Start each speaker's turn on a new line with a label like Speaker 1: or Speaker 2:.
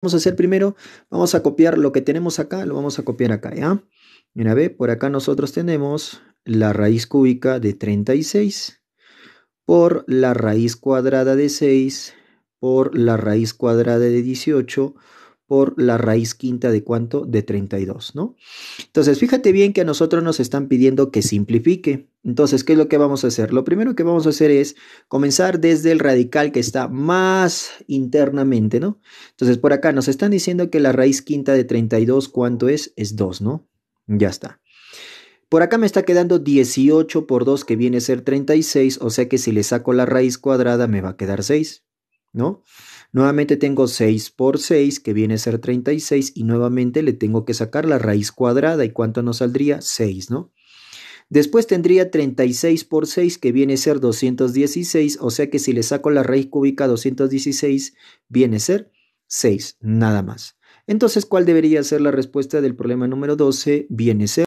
Speaker 1: vamos a hacer primero, vamos a copiar lo que tenemos acá, lo vamos a copiar acá, ¿ya? Mira, ve, por acá nosotros tenemos la raíz cúbica de 36 por la raíz cuadrada de 6 por la raíz cuadrada de 18 por la raíz quinta de cuánto? De 32, ¿no? Entonces, fíjate bien que a nosotros nos están pidiendo que simplifique. Entonces, ¿qué es lo que vamos a hacer? Lo primero que vamos a hacer es comenzar desde el radical que está más internamente, ¿no? Entonces, por acá nos están diciendo que la raíz quinta de 32, ¿cuánto es? Es 2, ¿no? Ya está. Por acá me está quedando 18 por 2 que viene a ser 36, o sea que si le saco la raíz cuadrada me va a quedar 6. ¿no? Nuevamente tengo 6 por 6, que viene a ser 36, y nuevamente le tengo que sacar la raíz cuadrada, ¿y cuánto nos saldría? 6, ¿no? Después tendría 36 por 6, que viene a ser 216, o sea que si le saco la raíz cúbica 216, viene a ser 6, nada más. Entonces, ¿cuál debería ser la respuesta del problema número 12? Viene a ser